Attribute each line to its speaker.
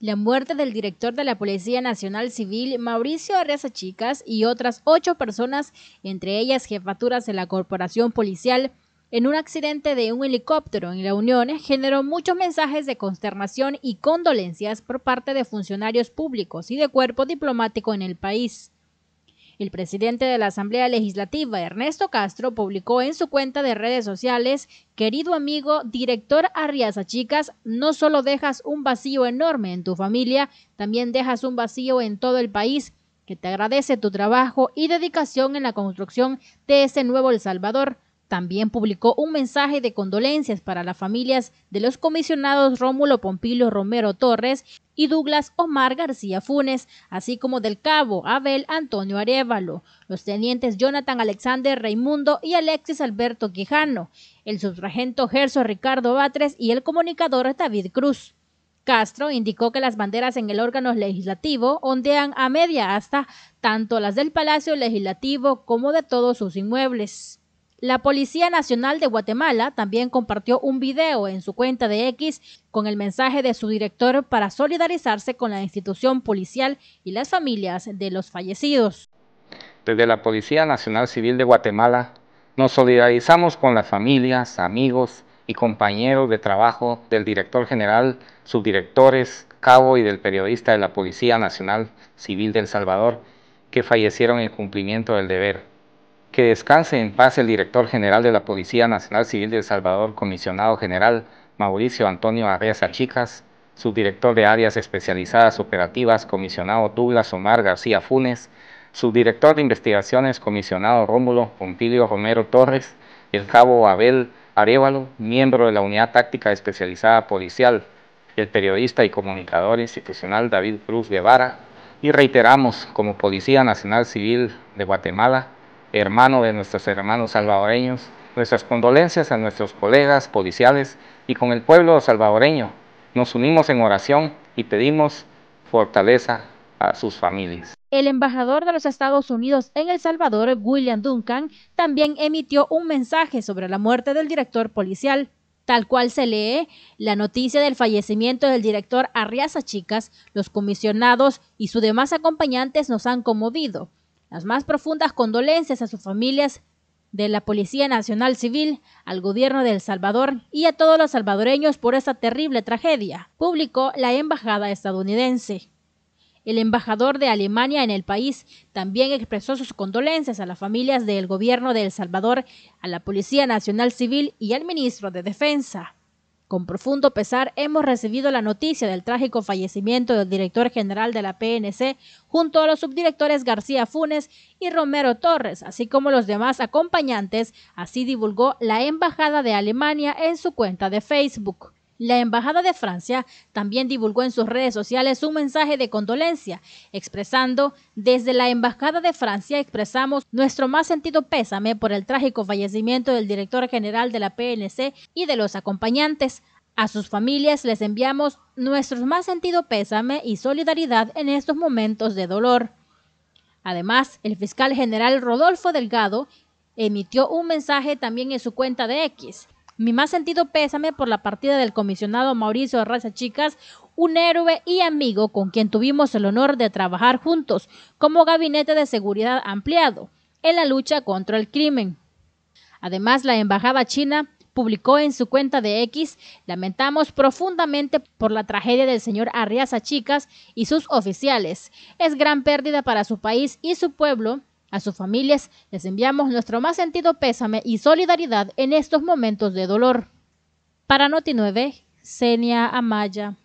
Speaker 1: La muerte del director de la Policía Nacional Civil, Mauricio Arreza Chicas, y otras ocho personas, entre ellas jefaturas de la Corporación Policial, en un accidente de un helicóptero en la Unión generó muchos mensajes de consternación y condolencias por parte de funcionarios públicos y de cuerpo diplomático en el país. El presidente de la Asamblea Legislativa, Ernesto Castro, publicó en su cuenta de redes sociales, querido amigo, director Arriaza Chicas, no solo dejas un vacío enorme en tu familia, también dejas un vacío en todo el país, que te agradece tu trabajo y dedicación en la construcción de ese nuevo El Salvador. También publicó un mensaje de condolencias para las familias de los comisionados Rómulo Pompilio Romero Torres y Douglas Omar García Funes, así como del cabo Abel Antonio Arevalo, los tenientes Jonathan Alexander Raimundo y Alexis Alberto Quijano, el subragento Gerso Ricardo Batres y el comunicador David Cruz. Castro indicó que las banderas en el órgano legislativo ondean a media asta tanto las del Palacio Legislativo como de todos sus inmuebles. La Policía Nacional de Guatemala también compartió un video en su cuenta de X con el mensaje de su director para solidarizarse con la institución policial y las familias de los fallecidos.
Speaker 2: Desde la Policía Nacional Civil de Guatemala nos solidarizamos con las familias, amigos y compañeros de trabajo del director general, subdirectores, cabo y del periodista de la Policía Nacional Civil de El Salvador que fallecieron en cumplimiento del deber que descanse en paz el director general de la Policía Nacional Civil de El Salvador, comisionado general Mauricio Antonio Arreza Chicas, subdirector de áreas especializadas operativas, comisionado Douglas Omar García Funes, subdirector de investigaciones, comisionado Rómulo Pompilio Romero Torres, el cabo Abel Arevalo, miembro de la Unidad Táctica Especializada Policial, el periodista y comunicador institucional David Cruz Guevara, y reiteramos, como Policía Nacional Civil de Guatemala, hermano de nuestros hermanos salvadoreños, nuestras condolencias a nuestros colegas policiales y con el pueblo salvadoreño. Nos unimos en oración y pedimos fortaleza a sus familias.
Speaker 1: El embajador de los Estados Unidos en El Salvador, William Duncan, también emitió un mensaje sobre la muerte del director policial. Tal cual se lee la noticia del fallecimiento del director Arriaza Chicas, los comisionados y sus demás acompañantes nos han conmovido. Las más profundas condolencias a sus familias de la Policía Nacional Civil, al gobierno de El Salvador y a todos los salvadoreños por esta terrible tragedia, publicó la Embajada estadounidense. El embajador de Alemania en el país también expresó sus condolencias a las familias del gobierno de El Salvador, a la Policía Nacional Civil y al ministro de Defensa. Con profundo pesar hemos recibido la noticia del trágico fallecimiento del director general de la PNC junto a los subdirectores García Funes y Romero Torres, así como los demás acompañantes, así divulgó la Embajada de Alemania en su cuenta de Facebook. La Embajada de Francia también divulgó en sus redes sociales un mensaje de condolencia, expresando, desde la Embajada de Francia expresamos nuestro más sentido pésame por el trágico fallecimiento del director general de la PNC y de los acompañantes. A sus familias les enviamos nuestro más sentido pésame y solidaridad en estos momentos de dolor. Además, el fiscal general Rodolfo Delgado emitió un mensaje también en su cuenta de X, mi más sentido pésame por la partida del comisionado Mauricio Arriaza Chicas, un héroe y amigo con quien tuvimos el honor de trabajar juntos como gabinete de seguridad ampliado en la lucha contra el crimen. Además, la Embajada China publicó en su cuenta de X, lamentamos profundamente por la tragedia del señor Arriaza Chicas y sus oficiales. Es gran pérdida para su país y su pueblo a sus familias les enviamos nuestro más sentido pésame y solidaridad en estos momentos de dolor. Para Noti 9, Senia Amaya.